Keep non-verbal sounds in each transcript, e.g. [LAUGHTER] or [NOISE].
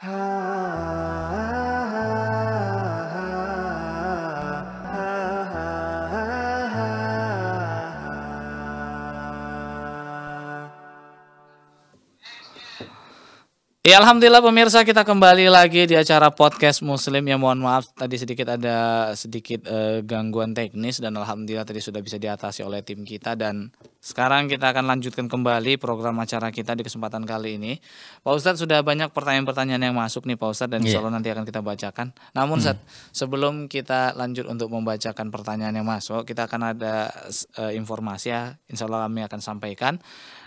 Ah. Ya alhamdulillah pemirsa kita kembali lagi di acara podcast Muslim ya mohon maaf tadi sedikit ada sedikit uh, gangguan teknis dan alhamdulillah tadi sudah bisa diatasi oleh tim kita dan sekarang kita akan lanjutkan kembali program acara kita di kesempatan kali ini. Pak Ustadz sudah banyak pertanyaan-pertanyaan yang masuk nih Pak Ustadz dan iya. insya Allah nanti akan kita bacakan. Namun hmm. Ustadz sebelum kita lanjut untuk membacakan pertanyaan yang masuk kita akan ada uh, informasi ya insya Allah kami akan sampaikan.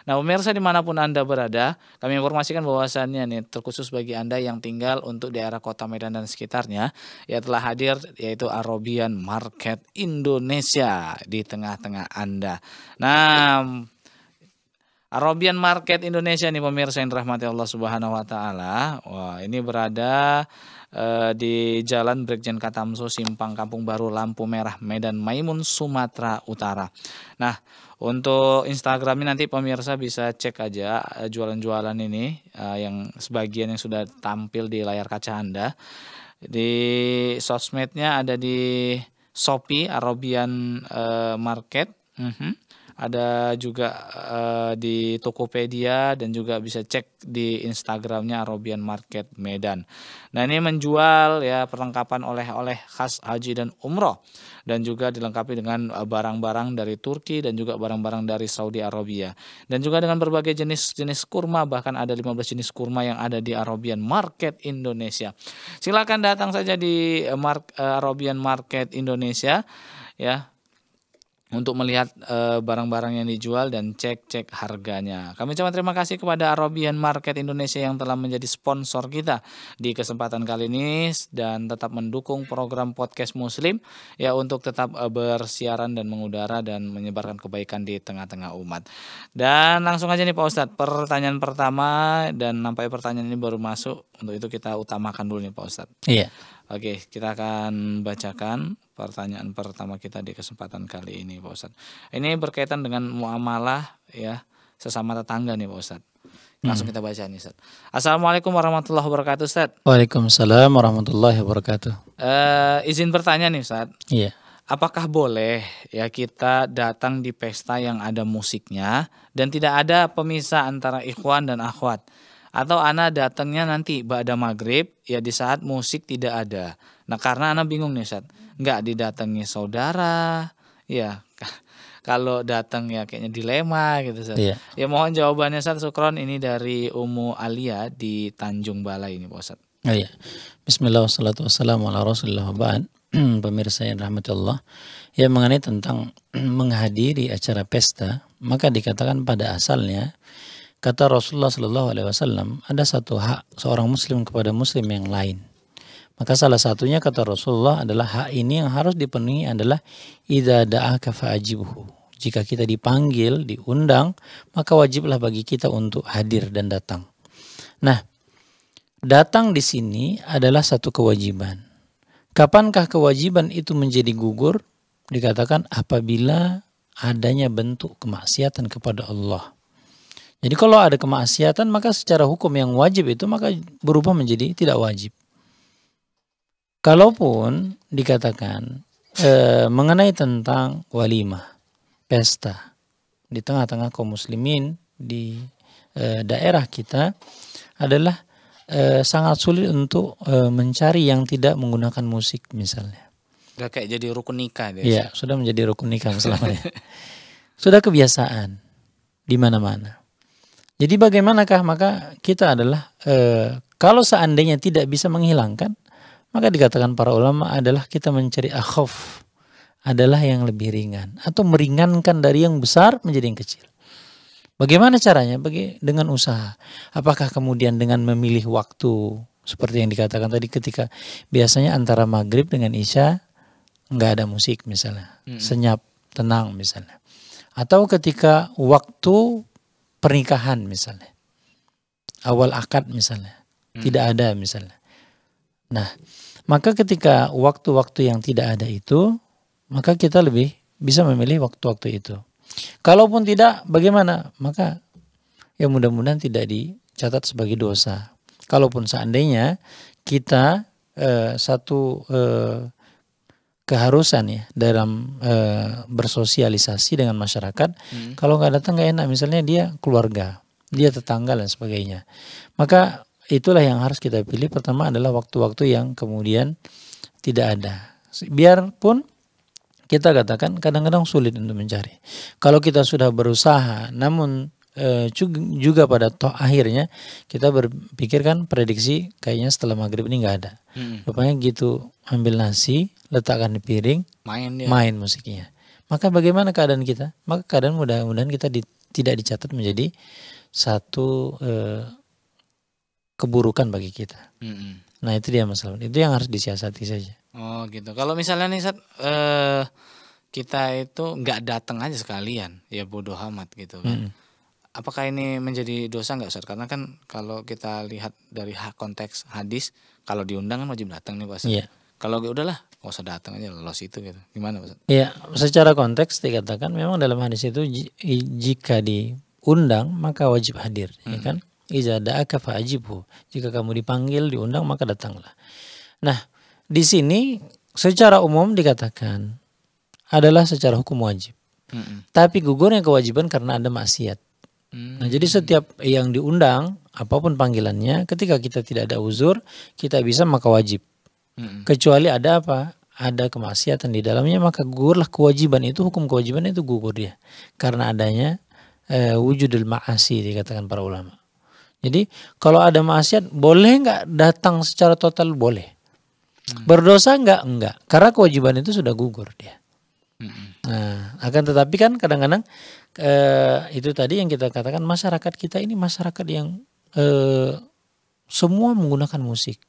Nah, pemirsa dimanapun Anda berada, kami informasikan bahwasannya nih, terkhusus bagi Anda yang tinggal untuk daerah kota Medan dan sekitarnya, ya telah hadir yaitu Arobian Market Indonesia di tengah-tengah Anda. Nah, Arobian Market Indonesia nih pemirsa yang dirahmati Allah Subhanahu wa taala. Wah, ini berada Eh, di Jalan Brigjen Katamso Simpang Kampung Baru Lampu Merah Medan Maimun Sumatera Utara. Nah, untuk Instagramnya nanti pemirsa bisa cek aja eh, jualan-jualan ini eh, yang sebagian yang sudah tampil di layar kaca Anda. Di sosmednya ada di Shopee Arabian Market. Mm-hmm ada juga uh, di Tokopedia dan juga bisa cek di Instagramnya Arabian Market Medan. Nah ini menjual ya perlengkapan oleh-oleh khas haji dan umroh dan juga dilengkapi dengan eh, barang-barang dari Turki dan juga barang-barang dari Saudi Arabia dan juga dengan berbagai jenis-jenis kurma bahkan ada 15 jenis kurma yang ada di Arabian Market Indonesia. Silakan datang saja di eh, Mark, Arabian Market Indonesia ya untuk melihat eh, barang-barang e, yang dijual dan cek-cek harganya. Kami ucapkan terima kasih kepada Arabian Market Indonesia yang telah menjadi sponsor kita di kesempatan kali ini dan tetap mendukung program podcast Muslim ya untuk tetap e, bersiaran dan mengudara dan menyebarkan kebaikan di tengah-tengah umat. Dan langsung aja nih Pak Ustadz, pertanyaan pertama dan nampaknya pertanyaan ini baru masuk. Untuk itu kita utamakan dulu nih Pak Ustadz. Iya. Oke, kita akan bacakan pertanyaan pertama kita di kesempatan kali ini Pak Ustad. Ini berkaitan dengan muamalah ya sesama tetangga nih Pak Ustad. Langsung hmm. kita baca nih Ustad. Assalamualaikum warahmatullahi wabarakatuh Ustad. Waalaikumsalam warahmatullahi wabarakatuh. Uh, izin bertanya nih Ustad. Iya. Apakah boleh ya kita datang di pesta yang ada musiknya dan tidak ada pemisah antara ikhwan dan akhwat? atau ana datangnya nanti ba'da maghrib ya di saat musik tidak ada. Nah karena ana bingung nih Ustaz nggak didatangi saudara ya [LAUGHS] kalau datang ya kayaknya dilema gitu Sat. Iya. Ya mohon jawabannya Sat Sukron ini dari Umu Alia di Tanjung Balai ini Pak Oh, iya. Bismillahirrahmanirrahim. [CLEARS THROAT] Pemirsa yang rahmat Allah, ya mengenai tentang [CLEARS THROAT] menghadiri acara pesta, maka dikatakan pada asalnya kata Rasulullah Shallallahu Alaihi Wasallam ada satu hak seorang Muslim kepada Muslim yang lain. Maka salah satunya kata Rasulullah adalah hak ini yang harus dipenuhi adalah idza da'aka fa'ajibuhu. Jika kita dipanggil, diundang, maka wajiblah bagi kita untuk hadir dan datang. Nah, datang di sini adalah satu kewajiban. Kapankah kewajiban itu menjadi gugur? Dikatakan apabila adanya bentuk kemaksiatan kepada Allah. Jadi kalau ada kemaksiatan maka secara hukum yang wajib itu maka berubah menjadi tidak wajib kalaupun dikatakan e, mengenai tentang walimah pesta di tengah-tengah kaum muslimin di e, daerah kita adalah e, sangat sulit untuk e, mencari yang tidak menggunakan musik misalnya. Sudah kayak jadi rukun nikah. Ya sudah menjadi rukun nikah selamanya. sudah kebiasaan di mana-mana. Jadi bagaimanakah maka kita adalah e, kalau seandainya tidak bisa menghilangkan, maka dikatakan para ulama adalah kita mencari akhaf adalah yang lebih ringan atau meringankan dari yang besar menjadi yang kecil. Bagaimana caranya? Bagi dengan usaha. Apakah kemudian dengan memilih waktu seperti yang dikatakan tadi ketika biasanya antara maghrib dengan isya nggak ada musik misalnya, hmm. senyap tenang misalnya, atau ketika waktu pernikahan misalnya, awal akad misalnya, hmm. tidak ada misalnya, Nah, maka ketika waktu-waktu yang tidak ada itu, maka kita lebih bisa memilih waktu-waktu itu. Kalaupun tidak, bagaimana? Maka ya mudah-mudahan tidak dicatat sebagai dosa. Kalaupun seandainya kita eh, satu eh, keharusan ya dalam e, bersosialisasi dengan masyarakat. Hmm. Kalau nggak datang nggak enak, misalnya dia keluarga, dia tetangga dan sebagainya. Maka itulah yang harus kita pilih. Pertama adalah waktu-waktu yang kemudian tidak ada. Biarpun kita katakan kadang-kadang sulit untuk mencari. Kalau kita sudah berusaha, namun eh, juga pada toh akhirnya kita berpikirkan prediksi kayaknya setelah maghrib ini nggak ada. Hmm. gitu ambil nasi, letakkan di piring, main, ya. main musiknya. Maka bagaimana keadaan kita? Maka keadaan mudah-mudahan kita di, tidak dicatat menjadi satu eh, keburukan bagi kita. Hmm. Nah itu dia masalah. Itu yang harus disiasati saja. Oh gitu. Kalau misalnya nih Sat, uh, kita itu nggak datang aja sekalian, ya bodoh amat gitu kan. Hmm. Apakah ini menjadi dosa nggak Ustaz? Karena kan kalau kita lihat dari konteks hadis, kalau diundang kan wajib datang nih Pak Ustaz. Iya. Yeah. Kalau udahlah, nggak usah datang aja Los itu gitu. Gimana Pak Ustaz? Iya, secara konteks dikatakan memang dalam hadis itu jika diundang maka wajib hadir, hmm. ya kan? Iza da'aka fa'ajibhu. Jika kamu dipanggil, diundang, maka datanglah. Nah, di sini secara umum dikatakan adalah secara hukum wajib. Mm -mm. Tapi gugurnya kewajiban karena ada maksiat. Mm nah, jadi mm. setiap yang diundang, apapun panggilannya, ketika kita tidak ada uzur, kita bisa maka wajib. Mm Kecuali ada apa? Ada kemaksiatan di dalamnya, maka gugurlah kewajiban itu, hukum kewajiban itu gugur dia. Karena adanya e, wujudul ma'asi dikatakan para ulama. Jadi kalau ada maksiat boleh nggak datang secara total boleh. Hmm. Berdosa nggak enggak karena kewajiban itu sudah gugur dia. Hmm. Nah, akan tetapi kan kadang-kadang eh, itu tadi yang kita katakan masyarakat kita ini masyarakat yang eh, semua menggunakan musik.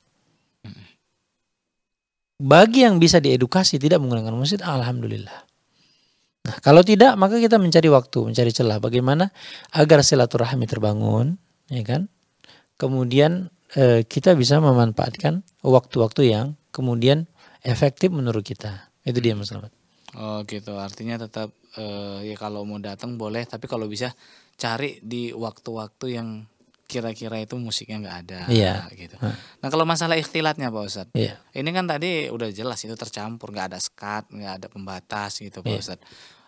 Bagi yang bisa diedukasi tidak menggunakan musik, alhamdulillah. Nah, kalau tidak maka kita mencari waktu, mencari celah bagaimana agar silaturahmi terbangun, ya kan? Kemudian eh, kita bisa memanfaatkan waktu-waktu yang kemudian efektif menurut kita. Itu dia Mas Selamat. Oh gitu, artinya tetap eh, ya kalau mau datang boleh, tapi kalau bisa cari di waktu-waktu yang kira-kira itu musiknya nggak ada iya. gitu. Nah kalau masalah ikhtilatnya Pak Ustadz, iya. ini kan tadi udah jelas itu tercampur, nggak ada skat, nggak ada pembatas gitu Pak iya. Ustadz.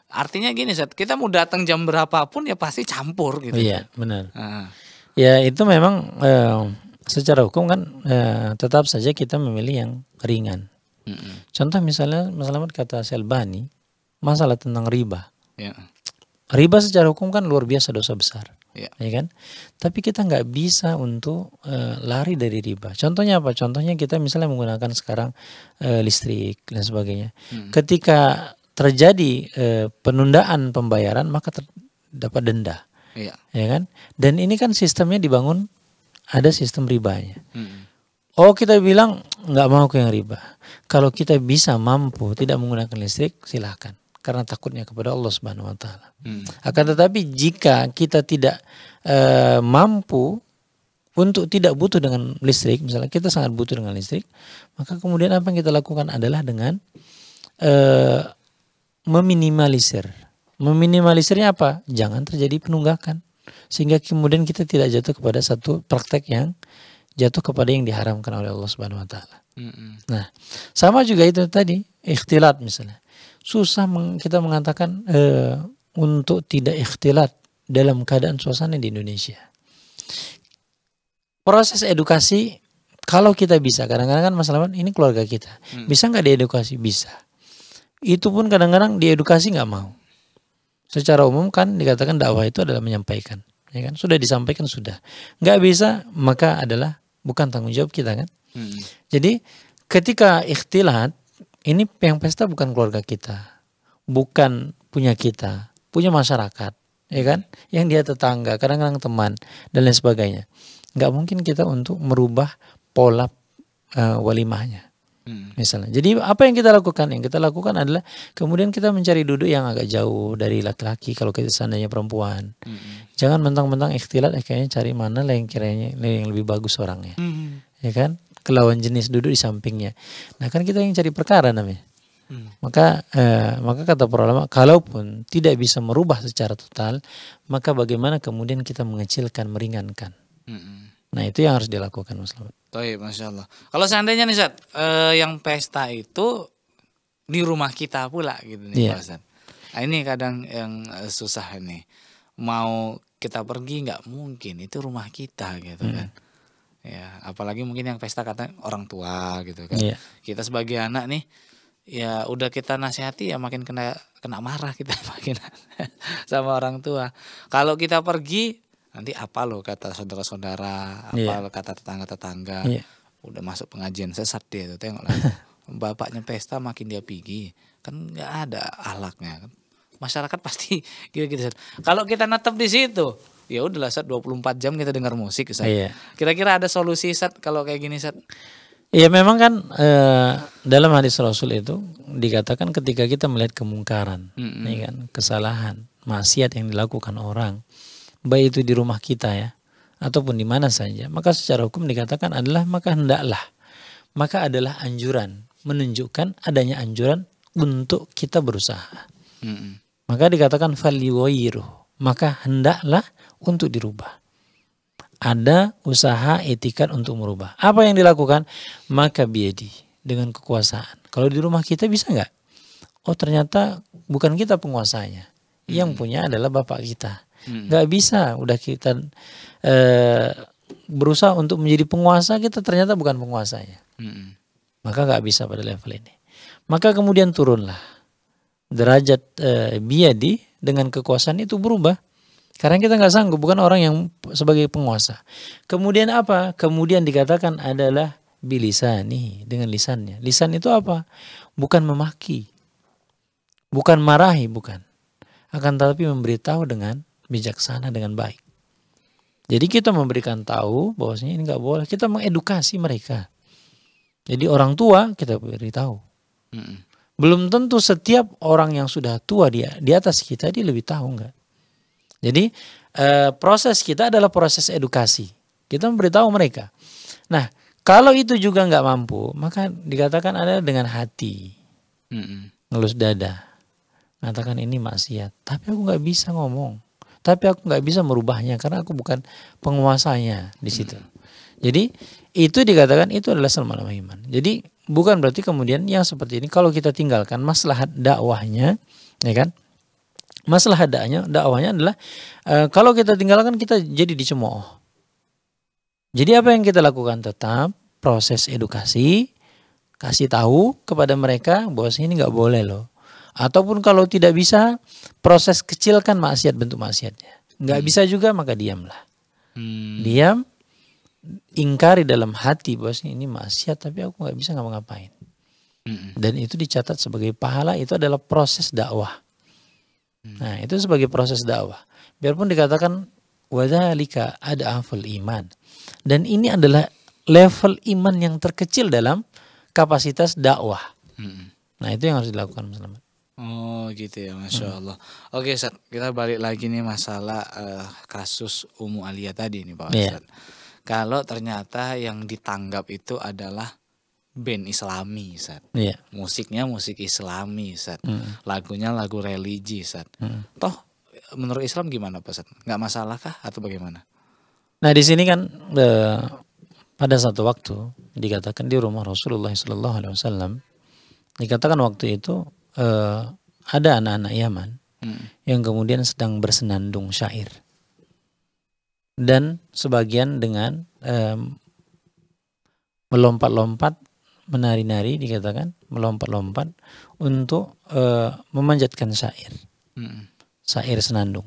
Artinya gini Ustadz, kita mau datang jam berapapun ya pasti campur gitu. Iya benar. Nah. Ya itu memang eh, secara hukum kan eh, tetap saja kita memilih yang ringan. Mm -mm. Contoh misalnya misalnya kata Selbani masalah tentang riba. Yeah. Riba secara hukum kan luar biasa dosa besar, yeah. ya kan? Tapi kita nggak bisa untuk eh, lari dari riba. Contohnya apa? Contohnya kita misalnya menggunakan sekarang eh, listrik dan sebagainya. Mm -hmm. Ketika terjadi eh, penundaan pembayaran maka ter dapat denda. Iya. Ya kan? Dan ini kan sistemnya dibangun ada sistem ribanya. Hmm. Oh kita bilang nggak mau ke yang riba. Kalau kita bisa mampu tidak menggunakan listrik silahkan karena takutnya kepada Allah Subhanahu Wa Taala. Hmm. Akan tetapi jika kita tidak e, mampu untuk tidak butuh dengan listrik, misalnya kita sangat butuh dengan listrik, maka kemudian apa yang kita lakukan adalah dengan e, meminimalisir Meminimalisirnya apa? Jangan terjadi penunggakan. Sehingga kemudian kita tidak jatuh kepada satu praktek yang jatuh kepada yang diharamkan oleh Allah Subhanahu wa taala. Nah, sama juga itu tadi, ikhtilat misalnya. Susah meng, kita mengatakan e, untuk tidak ikhtilat dalam keadaan suasana di Indonesia. Proses edukasi kalau kita bisa, kadang-kadang kan masalah ini keluarga kita. Mm. Bisa nggak diedukasi? Bisa. Itu pun kadang-kadang diedukasi nggak mau. Secara umum kan dikatakan dakwah itu adalah menyampaikan, ya kan? Sudah disampaikan sudah. Nggak bisa maka adalah bukan tanggung jawab kita kan? Hmm. Jadi ketika ikhtilat ini yang pesta bukan keluarga kita, bukan punya kita, punya masyarakat, ya kan? Yang dia tetangga, kadang-kadang teman dan lain sebagainya. Nggak mungkin kita untuk merubah pola uh, walimahnya. Hmm. Misalnya. Jadi apa yang kita lakukan? Yang kita lakukan adalah kemudian kita mencari duduk yang agak jauh dari laki-laki kalau kita seandainya perempuan. Hmm. Jangan mentang-mentang ikhtilat eh, kayaknya cari mana yang kiranya yang lebih bagus orangnya. Hmm. Ya kan? Kelawan jenis duduk di sampingnya. Nah, kan kita yang cari perkara namanya. Hmm. Maka eh, maka kata para ulama kalaupun tidak bisa merubah secara total, maka bagaimana kemudian kita mengecilkan, meringankan. Hmm. Nah itu yang harus dilakukan Mas Labat. Toi, masya Allah. Kalau seandainya nih Zat, eh, yang pesta itu di rumah kita pula gitu nih yeah. Pak Nah, ini kadang yang eh, susah nih. Mau kita pergi nggak mungkin, itu rumah kita gitu hmm. kan. Ya, apalagi mungkin yang pesta kata orang tua gitu kan. Yeah. Kita sebagai anak nih, ya udah kita nasihati ya makin kena kena marah kita [LAUGHS] makin [LAUGHS] sama orang tua. Kalau kita pergi nanti apa lo kata saudara-saudara, apa yeah. kata tetangga-tetangga. Yeah. Udah masuk pengajian sesat dia tuh tengoklah. [LAUGHS] Bapaknya pesta makin dia pergi. Kan nggak ada alaknya kan. Masyarakat pasti [LAUGHS] gitu-gitu. Kalau kita netep di situ, ya udahlah saat 24 jam kita dengar musik saya Kira-kira ada solusi saat kalau kayak gini saat Iya memang kan e, dalam hadis Rasul itu dikatakan ketika kita melihat kemungkaran, mm -hmm. nih kan, kesalahan, maksiat yang dilakukan orang, baik itu di rumah kita ya ataupun di mana saja, maka secara hukum dikatakan adalah maka hendaklah. Maka adalah anjuran, menunjukkan adanya anjuran untuk kita berusaha. Mm-mm. Maka dikatakan faliwairu, maka hendaklah untuk dirubah. Ada usaha etikat untuk merubah. Apa yang dilakukan? Maka biadi dengan kekuasaan. Kalau di rumah kita bisa nggak? Oh ternyata bukan kita penguasanya. Yang punya adalah bapak kita hmm. bisa udah kita e, berusaha untuk menjadi penguasa kita ternyata bukan penguasanya hmm. maka nggak bisa pada level ini maka kemudian turunlah derajat e, biadi dengan kekuasaan itu berubah karena kita nggak sanggup, bukan orang yang sebagai penguasa. Kemudian apa? Kemudian dikatakan adalah bilisan nih dengan lisannya. Lisan itu apa? Bukan memaki, bukan marahi, bukan. Akan tetapi memberitahu dengan bijaksana dengan baik. Jadi kita memberikan tahu bahwasanya ini nggak boleh. Kita mengedukasi mereka. Jadi orang tua kita beritahu. mm Belum tentu setiap orang yang sudah tua dia di atas kita dia lebih tahu nggak. Jadi e, proses kita adalah proses edukasi. Kita memberitahu mereka. Nah kalau itu juga nggak mampu maka dikatakan ada dengan hati Mm-mm. ngelus dada, mengatakan ini maksiat. Tapi aku nggak bisa ngomong tapi aku nggak bisa merubahnya karena aku bukan penguasanya di situ. Hmm. Jadi itu dikatakan itu adalah Salman iman. Jadi bukan berarti kemudian yang seperti ini kalau kita tinggalkan maslahat dakwahnya, ya kan? Masalah dakwahnya, dakwahnya adalah e, kalau kita tinggalkan kita jadi dicemooh. Jadi apa yang kita lakukan tetap proses edukasi, kasih tahu kepada mereka bahwa ini nggak boleh loh. Ataupun kalau tidak bisa, proses kecilkan maksiat bentuk maksiatnya. Nggak hmm. bisa juga maka diamlah. Hmm. Diam, ingkari dalam hati bahwasanya ini maksiat tapi aku nggak bisa ngapa-ngapain. Hmm. Dan itu dicatat sebagai pahala itu adalah proses dakwah. Hmm. Nah itu sebagai proses dakwah. Biarpun dikatakan wadhalika adaful iman. Dan ini adalah level iman yang terkecil dalam kapasitas dakwah. Hmm. Nah itu yang harus dilakukan Mas Oh gitu ya, masya hmm. Oke, Ustaz, kita balik lagi nih masalah uh, kasus Umu Alia tadi nih, Pak yeah. Kalau ternyata yang ditanggap itu adalah band Islami, Ustaz. Yeah. Musiknya musik Islami, Ustaz. Hmm. Lagunya lagu religi, Ustaz. Hmm. Toh menurut Islam gimana, Pak Ustaz? Enggak masalah kah atau bagaimana? Nah, di sini kan uh, pada satu waktu dikatakan di rumah Rasulullah SAW dikatakan waktu itu uh, ada anak-anak Yaman hmm. yang kemudian sedang bersenandung syair dan sebagian dengan um, melompat-lompat menari-nari dikatakan melompat-lompat untuk uh, memanjatkan syair hmm. syair senandung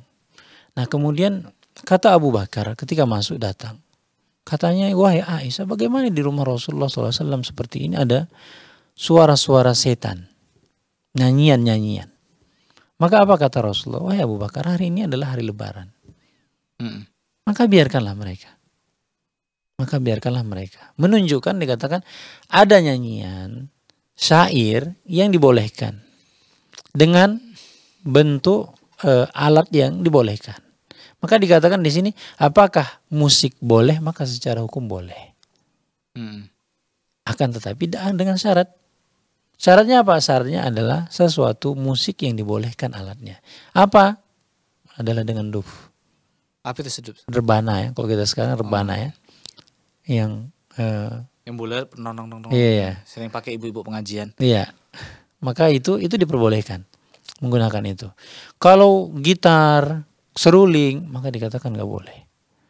nah kemudian kata Abu Bakar ketika masuk datang katanya wahai Aisyah bagaimana di rumah Rasulullah SAW seperti ini ada suara-suara setan nyanyian-nyanyian. Maka apa kata Rasulullah? Wahai Abu Bakar, hari ini adalah hari lebaran. Mm. Maka biarkanlah mereka. Maka biarkanlah mereka. Menunjukkan dikatakan ada nyanyian, syair yang dibolehkan. Dengan bentuk e, alat yang dibolehkan. Maka dikatakan di sini, apakah musik boleh? Maka secara hukum boleh. Mm. Akan tetapi dengan syarat Syaratnya apa? Syaratnya adalah sesuatu musik yang dibolehkan alatnya. Apa? Adalah dengan duf. Apa itu sedup? Rebana ya, kalau kita sekarang rebana ya. Yang uh, yang bulat nong nong nong. Iya, iya. Sering pakai ibu-ibu pengajian. Iya. Maka itu itu diperbolehkan menggunakan itu. Kalau gitar, seruling, maka dikatakan nggak boleh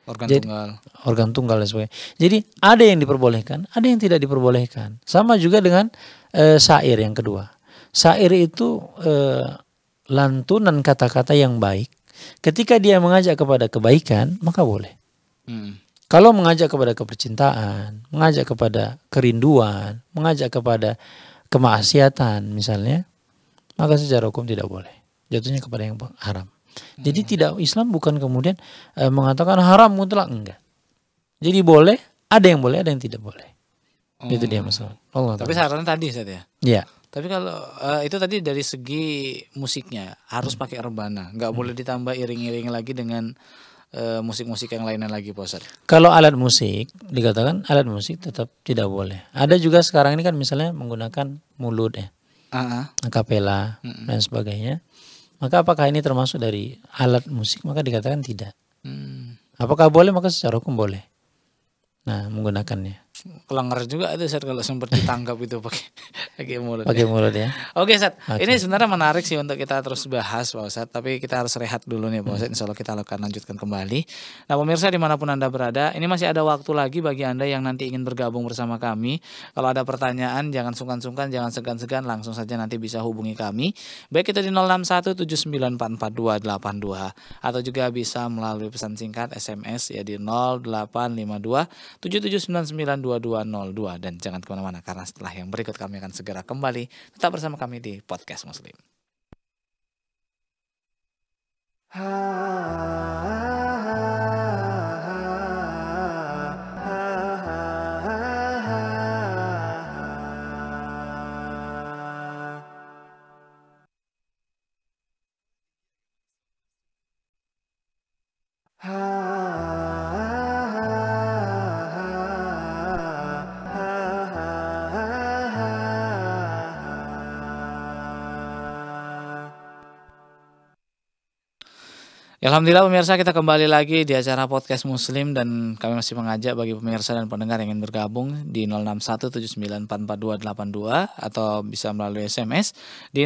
organ jadi, tunggal organ tunggal dan sebagainya jadi ada yang diperbolehkan ada yang tidak diperbolehkan sama juga dengan e, eh, sair yang kedua Sair itu e, lantunan kata-kata yang baik ketika dia mengajak kepada kebaikan maka boleh hmm. kalau mengajak kepada kepercintaan mengajak kepada kerinduan mengajak kepada kemaksiatan misalnya maka secara hukum tidak boleh jatuhnya kepada yang haram jadi hmm. tidak Islam bukan kemudian e, mengatakan haram mutlak enggak. Jadi boleh, ada yang boleh, ada yang tidak boleh. Hmm. Itu dia masalah. Allah Tapi saran tadi saya. ya. Iya. Tapi kalau uh, itu tadi dari segi musiknya harus hmm. pakai rebana, nggak hmm. boleh ditambah iring-iring lagi dengan eh, musik-musik yang lainnya lagi Pak Kalau alat musik dikatakan alat musik tetap tidak boleh. Ada juga sekarang ini kan misalnya menggunakan mulut ya. Uh ah, -huh. Ah. kapela uh -uh. dan sebagainya maka apakah ini termasuk dari alat musik? Maka dikatakan tidak. Hmm. Apakah boleh? Maka secara hukum boleh. Nah, menggunakannya. Kelengar juga itu saat kalau sempat ditangkap itu pakai [LAUGHS] pakai mulut. Ya. Pakai mulut ya. Oke, saat Okay. Ini sebenarnya menarik sih untuk kita terus bahas, Pak Ustaz, tapi kita harus rehat dulu nih, Pak hmm. Ustaz. Insya Allah kita akan lanjutkan kembali. Nah, pemirsa dimanapun Anda berada, ini masih ada waktu lagi bagi Anda yang nanti ingin bergabung bersama kami. Kalau ada pertanyaan, jangan sungkan-sungkan, jangan segan-segan, langsung saja nanti bisa hubungi kami. Baik itu di 0617944282 atau juga bisa melalui pesan singkat SMS ya di 0852 77992202 dan jangan kemana-mana karena setelah yang berikut kami akan segera kembali tetap bersama kami di podcast Muslim. Ah. [LAUGHS] Alhamdulillah pemirsa kita kembali lagi di acara podcast muslim dan kami masih mengajak bagi pemirsa dan pendengar yang ingin bergabung di 0617944282 atau bisa melalui SMS di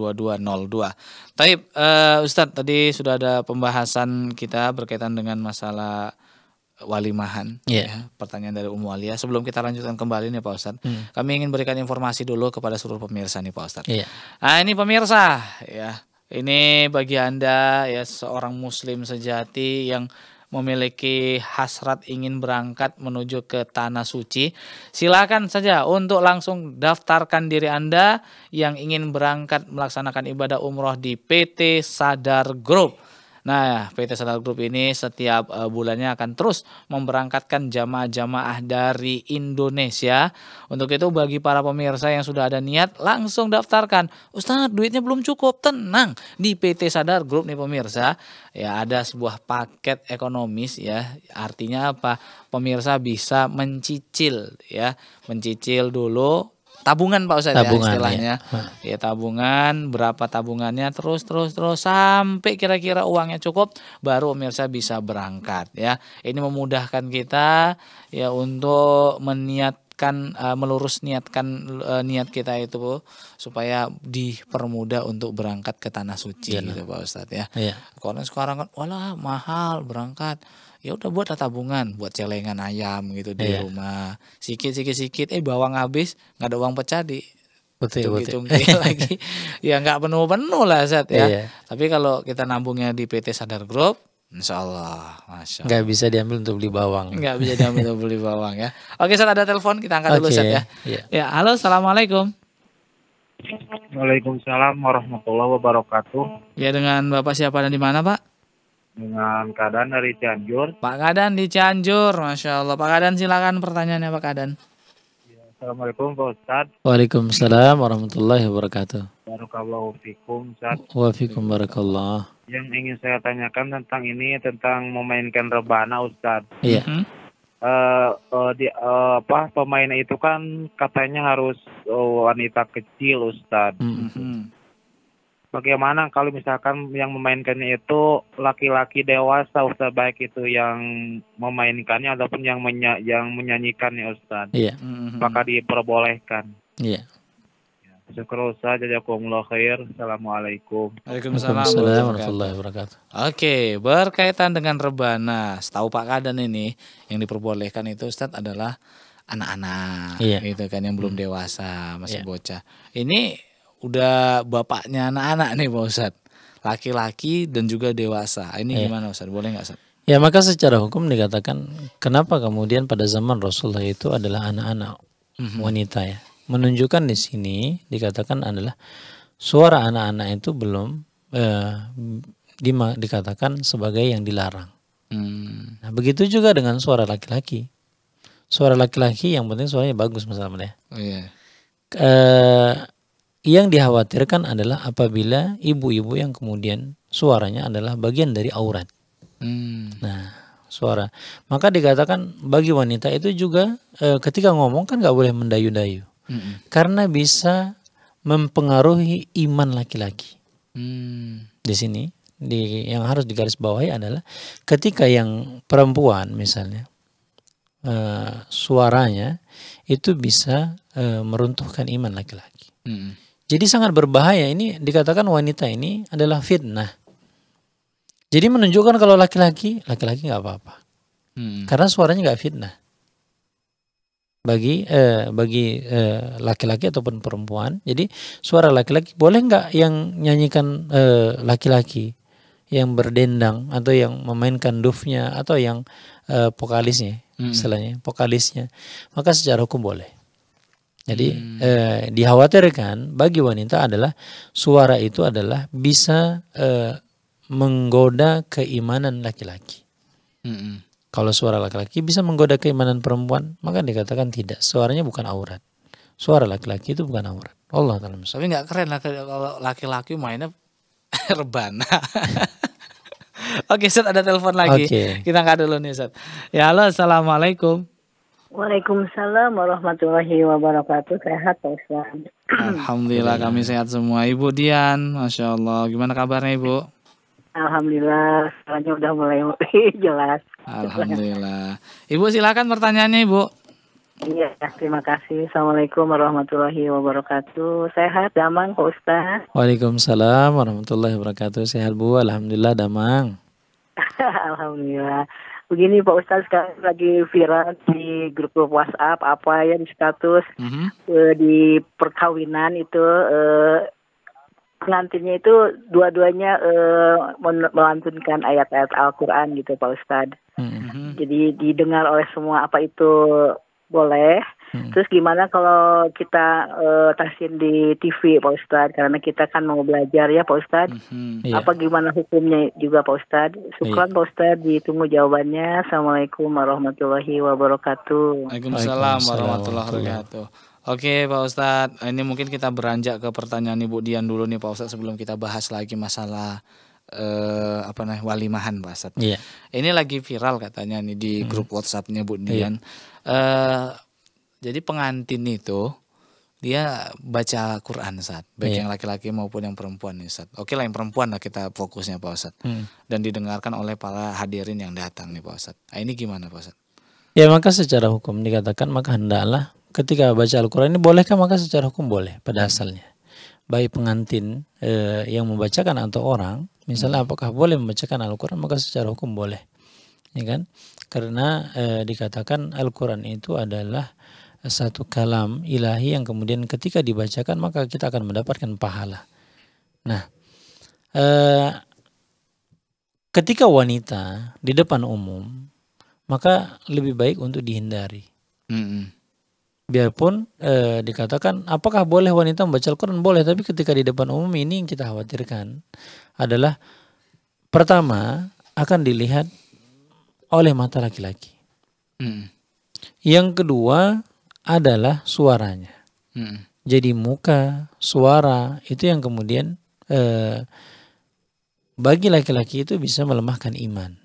085277992202. Taib, uh, Ustadz tadi sudah ada pembahasan kita berkaitan dengan masalah walimahan. Yeah. Ya, pertanyaan dari Umu Alia. Sebelum kita lanjutkan kembali nih Pak Ustadz, hmm. kami ingin berikan informasi dulu kepada seluruh pemirsa nih Pak Ustadz. Yeah. Nah ini pemirsa, ya ini bagi Anda ya seorang muslim sejati yang memiliki hasrat ingin berangkat menuju ke tanah suci, silakan saja untuk langsung daftarkan diri Anda yang ingin berangkat melaksanakan ibadah umroh di PT Sadar Group Nah, PT Sanad Group ini setiap eh, bulannya akan terus memberangkatkan jamaah-jamaah dari Indonesia. Untuk itu bagi para pemirsa yang sudah ada niat langsung daftarkan. Ustaz, duitnya belum cukup. Tenang, di PT Sadar Group nih pemirsa, ya ada sebuah paket ekonomis ya. Artinya apa? Pemirsa bisa mencicil ya, mencicil dulu tabungan Pak Ustadz ya, tabungan, ya istilahnya. Ya. ya tabungan, berapa tabungannya terus terus terus sampai kira-kira uangnya cukup baru pemirsa bisa berangkat ya. Ini memudahkan kita ya untuk meniat kan eh, melurus niatkan eh, niat kita itu Bu, supaya dipermudah untuk berangkat ke tanah suci gitu Pak Ustadz ya. Iya. Kalau sekarang kan walah mahal berangkat ya udah buatlah tabungan buat celengan ayam gitu di yeah. rumah sikit sikit sikit eh bawang habis nggak ada uang pecah di betul, cungki, betul. [LAUGHS] lagi ya nggak penuh penuh lah saat ya yeah. tapi kalau kita nabungnya di PT Sadar Group Insya Allah, masya Allah. Gak bisa diambil untuk beli bawang. Gak bisa diambil untuk beli bawang ya. Oke, saat ada telepon kita angkat okay, dulu set ya. Yeah. Ya, halo, assalamualaikum. Waalaikumsalam warahmatullahi wabarakatuh. Ya dengan bapak siapa dan di mana pak? dengan keadaan dari Cianjur. Pak Kadan di Cianjur, Masya Allah. Pak Kadan silakan pertanyaannya Pak Kadan. Ya, Assalamualaikum Pak Ustadz. Waalaikumsalam warahmatullahi wabarakatuh. Barakallahu fikum Wa Wafikum barakallah. Yang ingin saya tanyakan tentang ini, tentang memainkan rebana Ustadz. Iya. Mhm. Eh Uh, uh, di uh, apa pemainnya itu kan katanya harus uh, wanita kecil Ustadz. Mm -hmm bagaimana kalau misalkan yang memainkannya itu laki-laki dewasa Ustaz baik itu yang memainkannya ataupun yang menya yang menyanyikannya Ustaz. Iya. Mm-hmm. Apakah diperbolehkan. Iya. Ya, Syukur Ustaz, jazakumullah khair. Assalamualaikum. Waalaikumsalam warahmatullahi wabarakatuh. Oke, berkaitan dengan rebana, setahu Pak Kadan ini yang diperbolehkan itu Ustaz adalah anak-anak iya. gitu kan yang belum hmm. dewasa, masih iya. bocah. Ini udah bapaknya anak-anak nih Pak Ustadz laki-laki dan juga dewasa ini ya. gimana Ustaz? boleh nggak Ustaz? Ya maka secara hukum dikatakan kenapa kemudian pada zaman Rasulullah itu adalah anak-anak mm-hmm. wanita ya. Menunjukkan di sini dikatakan adalah suara anak-anak itu belum eh, di, dikatakan sebagai yang dilarang. Mm. Nah begitu juga dengan suara laki-laki. Suara laki-laki yang penting suaranya bagus masalahnya. Oh, iya. eh, yeah. e, yang dikhawatirkan adalah apabila ibu-ibu yang kemudian suaranya adalah bagian dari aurat. Hmm. Nah, suara. Maka dikatakan bagi wanita itu juga e, ketika ngomong kan nggak boleh mendayu-dayu. Hmm. Karena bisa mempengaruhi iman laki-laki. Hmm. Di sini di yang harus digarisbawahi adalah ketika yang perempuan misalnya e, suaranya itu bisa e, meruntuhkan iman laki-laki. Hmm. Jadi sangat berbahaya ini dikatakan wanita ini adalah fitnah. Jadi menunjukkan kalau laki-laki, laki-laki nggak apa-apa, hmm. karena suaranya nggak fitnah. Bagi eh, bagi eh, laki-laki ataupun perempuan, jadi suara laki-laki boleh nggak yang nyanyikan eh, laki-laki yang berdendang atau yang memainkan dufnya atau yang eh, pokalisnya, hmm. istilahnya pokalisnya, maka secara hukum boleh. Jadi hmm. eh, dikhawatirkan bagi wanita adalah suara itu adalah bisa eh, menggoda keimanan laki-laki. Hmm. Kalau suara laki-laki bisa menggoda keimanan perempuan, maka dikatakan tidak. Suaranya bukan aurat. Suara laki-laki itu bukan aurat. Allah taala. Tapi nggak keren kalau laki-laki mainnya [LAUGHS] rebana. [LAUGHS] Oke, set ada telepon lagi. Okay. Kita angkat dulu nih, set. Ya, Allah, Assalamualaikum. Waalaikumsalam warahmatullahi wabarakatuh. Sehat Pak Ustaz. Alhamdulillah kami sehat semua. Ibu Dian, Masya Allah. Gimana kabarnya Ibu? Alhamdulillah, suaranya udah mulai [LAUGHS] jelas. Alhamdulillah. Ibu silakan pertanyaannya Ibu. Iya, terima kasih. Assalamualaikum warahmatullahi wabarakatuh. Sehat, Damang, Pak Ustaz. Waalaikumsalam warahmatullahi wabarakatuh. Sehat, Bu. Alhamdulillah, Damang. [LAUGHS] Alhamdulillah begini Pak Ustadz sekarang lagi viral di grup-grup WhatsApp apa yang status mm -hmm. uh, di perkawinan itu uh, pengantinnya itu dua-duanya uh, melantunkan ayat-ayat Al-Quran gitu Pak Ustadz. Mm -hmm. Jadi didengar oleh semua apa itu boleh. Hmm. Terus gimana kalau kita uh, eh, tasin di TV Pak Ustadz karena kita kan mau belajar ya Pak Ustadz. Hmm, iya. Apa gimana hukumnya juga Pak Ustadz? Syukur, yeah. Pak Ustadz ditunggu jawabannya. Assalamualaikum warahmatullahi wabarakatuh. Waalaikumsalam warahmatullahi wabarakatuh. Oke Pak Ustadz, ini mungkin kita beranjak ke pertanyaan Ibu Dian dulu nih Pak Ustadz sebelum kita bahas lagi masalah eh, apa namanya walimahan Pak Ustadz. Iya. Ini lagi viral katanya nih di hmm. grup WhatsAppnya Bu iya. Dian. Iya. Eh, jadi pengantin itu dia baca Quran saat baik yeah. yang laki-laki maupun yang perempuan nih saat oke lah yang perempuan lah kita fokusnya pak Ustad hmm. dan didengarkan oleh para hadirin yang datang nih pak Ustad nah, ini gimana pak Ustad ya maka secara hukum dikatakan maka hendaklah ketika baca Al-Quran ini bolehkah maka secara hukum boleh pada asalnya baik pengantin eh, yang membacakan atau orang misalnya hmm. apakah boleh membacakan Al-Quran maka secara hukum boleh ya kan karena eh, dikatakan Al-Quran itu adalah satu kalam ilahi yang kemudian ketika dibacakan maka kita akan mendapatkan pahala. Nah, eh, ketika wanita di depan umum maka lebih baik untuk dihindari. Mm-hmm. Biarpun eh, dikatakan apakah boleh wanita membaca Al-Quran boleh, tapi ketika di depan umum ini yang kita khawatirkan adalah pertama akan dilihat oleh mata laki-laki. Mm. Yang kedua adalah suaranya. Hmm. Jadi muka, suara itu yang kemudian eh, bagi laki-laki itu bisa melemahkan iman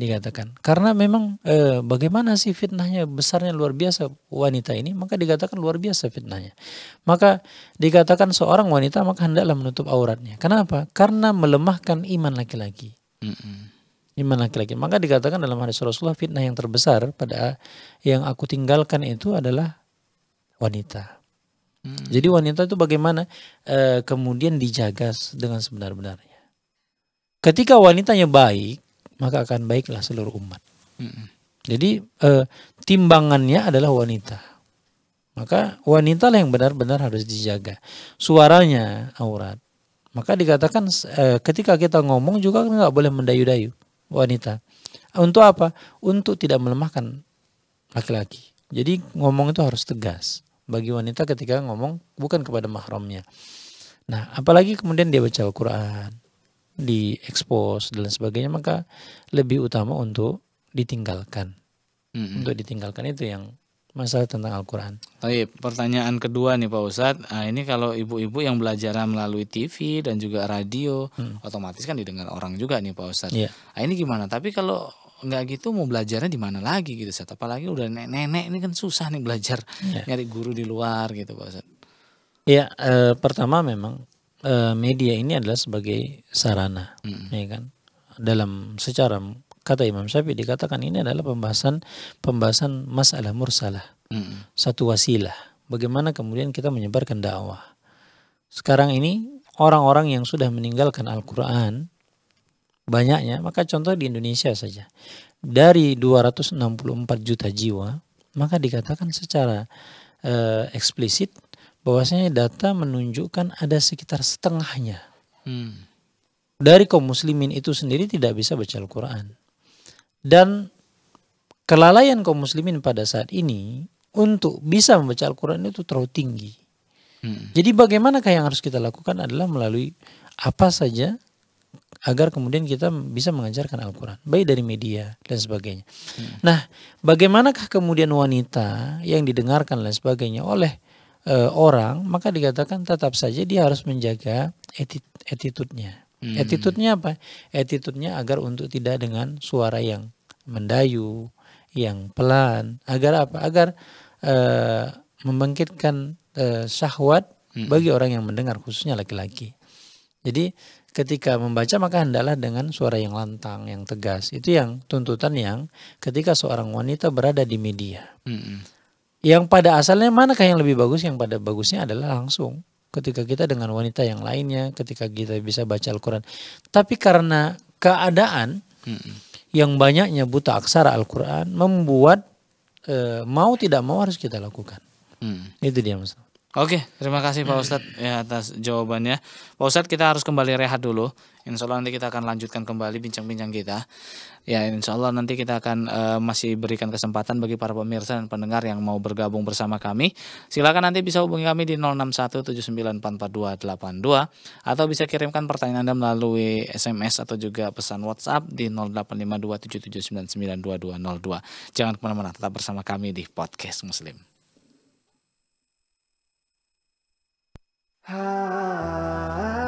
dikatakan. Karena memang eh, bagaimana sih fitnahnya besarnya luar biasa wanita ini, maka dikatakan luar biasa fitnahnya. Maka dikatakan seorang wanita maka hendaklah menutup auratnya. Kenapa? Karena melemahkan iman laki-laki. Mm -mm iman laki-laki. Maka dikatakan dalam hadis Rasulullah fitnah yang terbesar pada yang aku tinggalkan itu adalah wanita. Hmm. Jadi wanita itu bagaimana e, kemudian dijaga dengan sebenar-benarnya. Ketika wanitanya baik, maka akan baiklah seluruh umat. Hmm. Jadi e, timbangannya adalah wanita. Maka wanita lah yang benar-benar harus dijaga. Suaranya aurat. Maka dikatakan e, ketika kita ngomong juga kan nggak boleh mendayu-dayu. Hmm wanita. Untuk apa? Untuk tidak melemahkan laki-laki. Jadi ngomong itu harus tegas bagi wanita ketika ngomong bukan kepada mahramnya. Nah, apalagi kemudian dia baca Al-Qur'an, diekspos dan sebagainya, maka lebih utama untuk ditinggalkan. Mm -hmm. Untuk ditinggalkan itu yang masalah tentang Al-Quran. pertanyaan kedua nih Pak Ustadz, nah, ini kalau ibu-ibu yang belajar melalui TV dan juga radio, hmm. otomatis kan didengar orang juga nih Pak Ustadz. Yeah. Iya. Nah, ini gimana? Tapi kalau nggak gitu mau belajarnya di mana lagi gitu Ustadz? Apalagi udah nenek-nenek ini kan susah nih belajar yeah. nyari guru di luar gitu Pak Ustadz. Ya, e, pertama memang e, media ini adalah sebagai sarana, hmm. ya kan? Dalam secara kata Imam Syafi'i dikatakan ini adalah pembahasan pembahasan masalah mursalah. Hmm. Satu wasilah. Bagaimana kemudian kita menyebarkan dakwah. Sekarang ini orang-orang yang sudah meninggalkan Al-Qur'an banyaknya, maka contoh di Indonesia saja. Dari 264 juta jiwa, maka dikatakan secara uh, eksplisit bahwasanya data menunjukkan ada sekitar setengahnya. Hmm. Dari kaum muslimin itu sendiri tidak bisa baca Al-Qur'an. Dan kelalaian kaum muslimin pada saat ini untuk bisa membaca Al-Quran itu terlalu tinggi. Hmm. Jadi bagaimanakah yang harus kita lakukan adalah melalui apa saja agar kemudian kita bisa mengajarkan Al-Quran, baik dari media dan sebagainya. Hmm. Nah, bagaimanakah kemudian wanita yang didengarkan dan sebagainya oleh e, orang, maka dikatakan tetap saja dia harus menjaga etit attitude-nya. Hmm. attitude apa? Attitude-nya agar untuk tidak dengan suara yang mendayu, yang pelan, agar apa? Agar uh, membangkitkan uh, syahwat hmm. bagi orang yang mendengar khususnya laki-laki. Jadi ketika membaca maka hendaklah dengan suara yang lantang, yang tegas. Itu yang tuntutan yang ketika seorang wanita berada di media. Hmm. Yang pada asalnya manakah yang lebih bagus? Yang pada bagusnya adalah langsung ketika kita dengan wanita yang lainnya, ketika kita bisa baca Al-Quran. Tapi karena keadaan hmm. yang banyaknya buta aksara Al-Quran membuat e, mau tidak mau harus kita lakukan. Hmm. Itu dia masalah. Oke, terima kasih Pak Ustad ya atas jawabannya. Pak Ustad, kita harus kembali rehat dulu. Insya Allah nanti kita akan lanjutkan kembali bincang-bincang kita. Ya insya Allah nanti kita akan uh, masih berikan kesempatan bagi para pemirsa dan pendengar yang mau bergabung bersama kami. Silakan nanti bisa hubungi kami di 0617944282 atau bisa kirimkan pertanyaan Anda melalui SMS atau juga pesan WhatsApp di 085277992202. Jangan kemana-mana, tetap bersama kami di Podcast Muslim. Ah.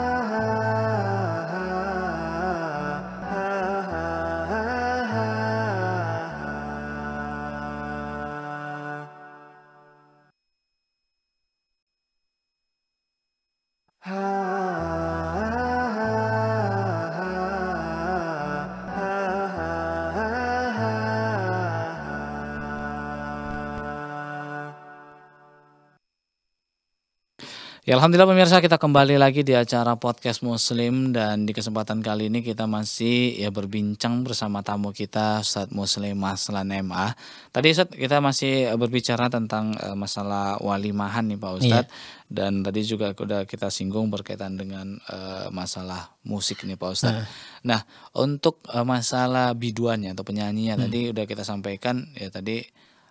Ya Alhamdulillah pemirsa kita kembali lagi di acara podcast muslim dan di kesempatan kali ini kita masih ya berbincang bersama tamu kita Ustadz Muslim Maslan MA. Tadi Ustaz kita masih berbicara tentang uh, masalah walimahan nih Pak Ustadz iya. dan tadi juga udah kita singgung berkaitan dengan uh, masalah musik nih Pak Ustadz. Nah, nah untuk uh, masalah biduannya atau penyanyinya hmm. tadi udah kita sampaikan ya tadi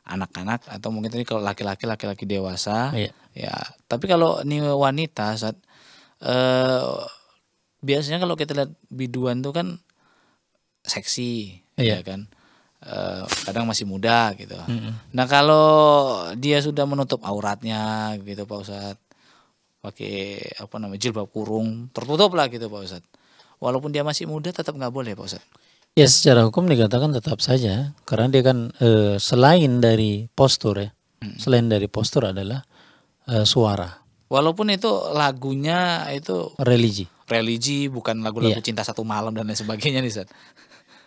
anak-anak atau mungkin tadi kalau laki-laki laki-laki dewasa iya. ya tapi kalau ini wanita saat eh, biasanya kalau kita lihat biduan tuh kan seksi ya iya. ya kan eh, kadang masih muda gitu mm -hmm. nah kalau dia sudah menutup auratnya gitu pak ustadz pakai apa namanya jilbab kurung tertutup lah gitu pak ustadz walaupun dia masih muda tetap nggak boleh pak ustadz Ya secara hukum dikatakan tetap saja karena dia kan e, selain dari postur ya, hmm. selain dari postur adalah e, suara. Walaupun itu lagunya itu religi, religi bukan lagu-lagu ya. cinta satu malam dan lain sebagainya nih Zat.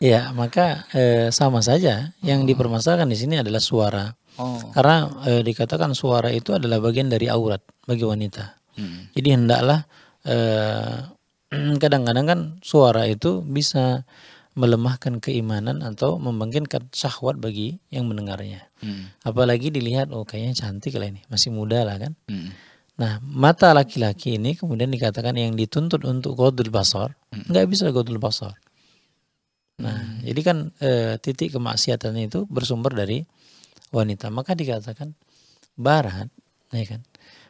Ya maka e, sama saja yang hmm. dipermasalahkan di sini adalah suara. Oh. Karena e, dikatakan suara itu adalah bagian dari aurat bagi wanita. Hmm. Jadi hendaklah [CLEARS THROAT] kadang-kadang e, kadang -kadang kan suara itu bisa melemahkan keimanan atau membangkitkan syahwat bagi yang mendengarnya. Hmm. Apalagi dilihat oh kayaknya cantik lah ini, masih muda lah kan. Hmm. Nah, mata laki-laki ini kemudian dikatakan yang dituntut untuk godul basar, hmm. nggak hmm. bisa godul basar. Nah, hmm. jadi kan e, titik kemaksiatan itu bersumber dari wanita. Maka dikatakan barat, ya kan,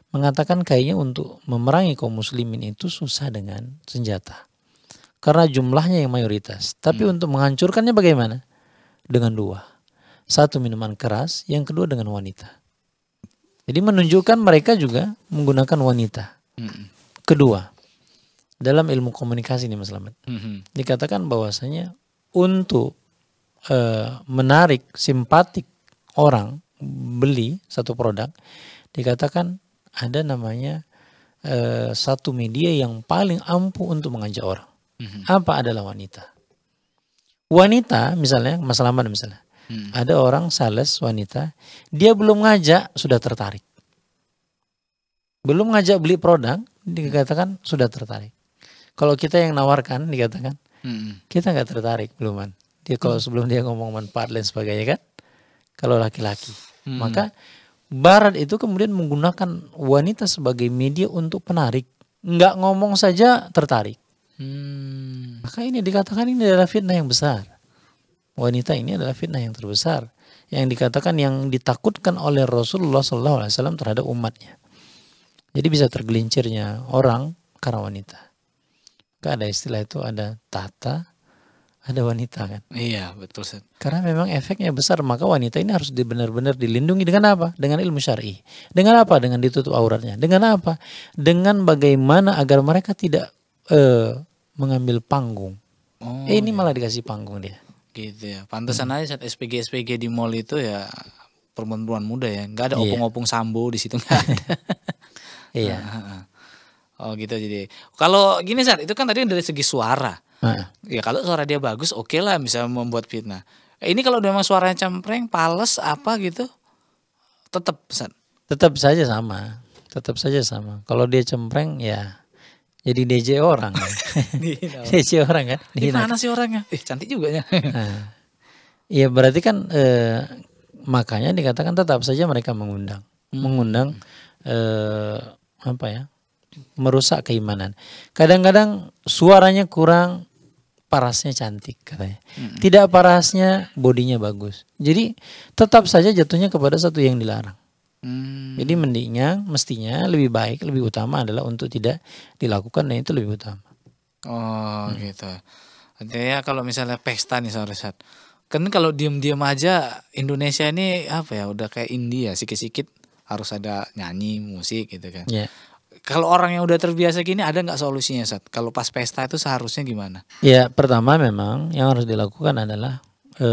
mengatakan kayaknya untuk memerangi kaum muslimin itu susah dengan senjata karena jumlahnya yang mayoritas. Tapi hmm. untuk menghancurkannya bagaimana? Dengan dua. Satu minuman keras, yang kedua dengan wanita. Jadi menunjukkan mereka juga menggunakan wanita. Hmm. Kedua, dalam ilmu komunikasi ini, Mas Lamet, hmm. dikatakan bahwasanya untuk e, menarik simpatik orang beli satu produk, dikatakan ada namanya e, satu media yang paling ampuh untuk mengajak orang hmm Apa adalah wanita? Wanita misalnya, Mas Laman misalnya. hmm Ada orang sales wanita, dia belum ngajak sudah tertarik. Belum ngajak beli produk, dikatakan sudah tertarik. Kalau kita yang nawarkan dikatakan, hmm kita nggak tertarik beluman. Dia kalau hmm. sebelum dia ngomong manfaat dan sebagainya kan, kalau laki-laki. hmm Maka Barat itu kemudian menggunakan wanita sebagai media untuk penarik. Nggak ngomong saja tertarik. Hmm, maka ini dikatakan ini adalah fitnah yang besar. Wanita ini adalah fitnah yang terbesar yang dikatakan yang ditakutkan oleh Rasulullah SAW terhadap umatnya. Jadi bisa tergelincirnya orang karena wanita. Gak ada istilah itu ada tata, ada wanita kan? Iya betul. Sen. Karena memang efeknya besar maka wanita ini harus benar-benar dilindungi dengan apa? Dengan ilmu syari. Dengan apa? Dengan ditutup auratnya. Dengan apa? Dengan bagaimana agar mereka tidak uh, mengambil panggung. Oh, eh, ini iya. malah dikasih panggung dia. Gitu ya. Pantesan hmm. aja saat SPG SPG di mall itu ya perempuan-perempuan muda ya. Enggak ada iya. opung-opung sambo di situ enggak ada. [LAUGHS] iya. Ah, ah, ah. oh gitu jadi. Kalau gini saat itu kan tadi dari segi suara. Hmm. Ya kalau suara dia bagus oke okay lah bisa membuat fitnah. Eh, ini kalau udah memang suaranya cempreng, pales apa gitu. Tetap saat Tetap saja sama. Tetap saja sama. Kalau dia cempreng ya jadi DJ orang. Kan? [LAUGHS] DJ [LAUGHS] orang kan. Di mana sih orangnya? Eh cantik juga ya. [LAUGHS] Ah. Iya berarti kan eh, makanya dikatakan tetap saja mereka mengundang. Hmm. Mengundang eh, apa ya? Merusak keimanan. Kadang-kadang suaranya kurang, parasnya cantik katanya. Hmm. Tidak parasnya bodinya bagus. Jadi tetap saja jatuhnya kepada satu yang dilarang. Hmm. Jadi mendingnya mestinya lebih baik, lebih utama adalah untuk tidak dilakukan dan itu lebih utama. Oh hmm. gitu. Artinya kalau misalnya pesta nih sore saat, Kan kalau diem-diem aja Indonesia ini apa ya udah kayak India sikit-sikit harus ada nyanyi, musik gitu kan. Yeah. Kalau orang yang udah terbiasa gini ada nggak solusinya saat Kalau pas pesta itu seharusnya gimana? Ya pertama memang yang harus dilakukan adalah e,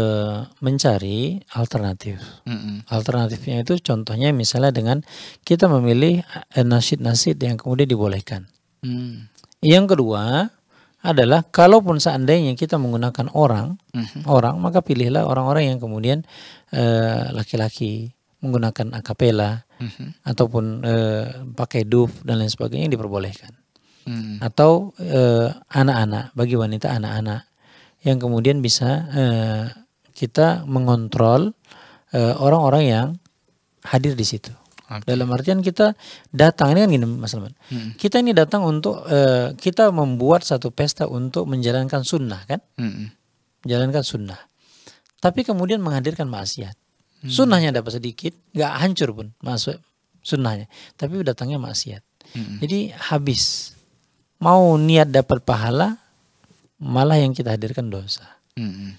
mencari alternatif. Mm-hmm. Alternatifnya itu contohnya misalnya dengan kita memilih eh, nasid-nasid yang kemudian dibolehkan. Mm. Yang kedua adalah kalaupun seandainya kita menggunakan orang, mm-hmm. orang maka pilihlah orang-orang yang kemudian laki eh, laki-laki menggunakan akapela mm-hmm. ataupun e, pakai duf dan lain sebagainya yang diperbolehkan. Mm. Atau anak anak-anak bagi wanita anak-anak yang kemudian bisa eh, kita mengontrol orang eh, orang-orang yang hadir di situ. Okay. Dalam artian kita datang ini kan gini Mas Salman. Hmm. Kita ini datang untuk eh, kita membuat satu pesta untuk menjalankan sunnah kan? Hmm. Menjalankan sunnah. Tapi kemudian menghadirkan maksiat. Hmm. Sunnahnya dapat sedikit, nggak hancur pun masuk sunnahnya. Tapi datangnya maksiat. Hmm. Jadi habis. Mau niat dapat pahala, malah yang kita hadirkan dosa. Hmm.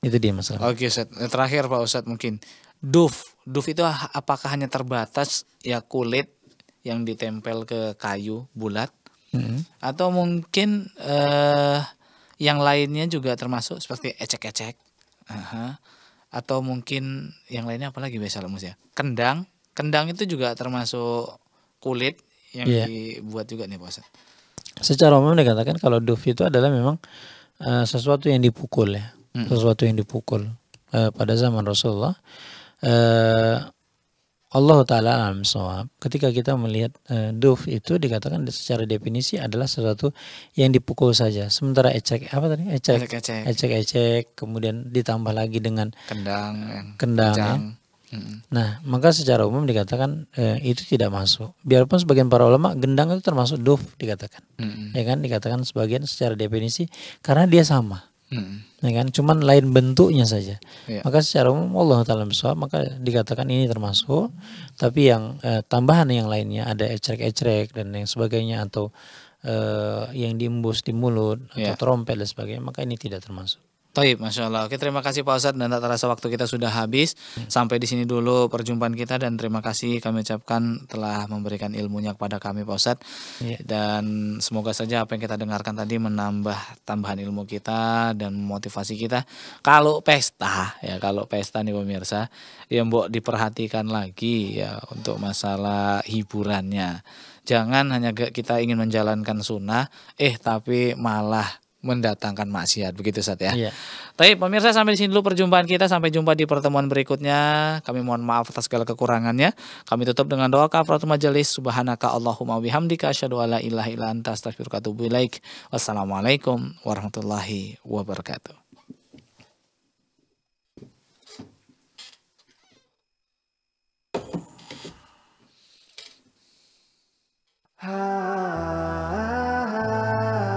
Itu dia masalah. Oke, okay, Terakhir Pak Ustaz mungkin. Duf, duf itu ah, apakah hanya terbatas ya kulit yang ditempel ke kayu bulat? Hmm. Atau mungkin eh yang lainnya juga termasuk seperti ecek-ecek. uh Atau mungkin yang lainnya apalagi biasa lemus ya? Kendang. Kendang itu juga termasuk kulit yang yeah. dibuat juga nih Pak Ustaz secara umum dikatakan kalau duf itu adalah memang uh, sesuatu yang dipukul ya, hmm. sesuatu yang dipukul uh, pada zaman Rasulullah. Uh, Allah Ta'ala alam soab. Ketika kita melihat e, duf itu dikatakan secara definisi adalah sesuatu yang dipukul saja. Sementara ecek apa tadi? Ecek. Ecek-ecek. Ecek-ecek kemudian ditambah lagi dengan kendang. Kendang. Ya. Kejang. Nah, maka secara umum dikatakan eh, itu tidak masuk. Biarpun sebagian para ulama gendang itu termasuk duf dikatakan, hmm. ya kan? Dikatakan sebagian secara definisi karena dia sama, hmm. ya kan? Cuman lain bentuknya saja. Yeah. Maka secara umum Allah Taala besar, maka dikatakan ini termasuk. Tapi yang eh, tambahan yang lainnya ada ecrek-ecrek dan yang sebagainya atau eh, yang diembus di mulut atau yeah. trompet dan sebagainya, maka ini tidak termasuk. Toib, masya Allah. Oke, terima kasih Pak Ustadz dan tak terasa waktu kita sudah habis. Sampai di sini dulu perjumpaan kita dan terima kasih kami ucapkan telah memberikan ilmunya kepada kami Pak Ustadz. Ya. Dan semoga saja apa yang kita dengarkan tadi menambah tambahan ilmu kita dan motivasi kita. Kalau pesta ya, kalau pesta nih pemirsa, ya mbok diperhatikan lagi ya untuk masalah hiburannya. Jangan hanya kita ingin menjalankan sunnah, eh tapi malah mendatangkan maksiat begitu saat ya. Iya. Tapi pemirsa sampai di sini dulu perjumpaan kita sampai jumpa di pertemuan berikutnya. Kami mohon maaf atas segala kekurangannya. Kami tutup dengan doa kafaratul majelis subhanaka allahumma bihamdika asyhadu alla ilaha illa anta astaghfiruka wa Wassalamualaikum warahmatullahi wabarakatuh. Ha, ha, ha.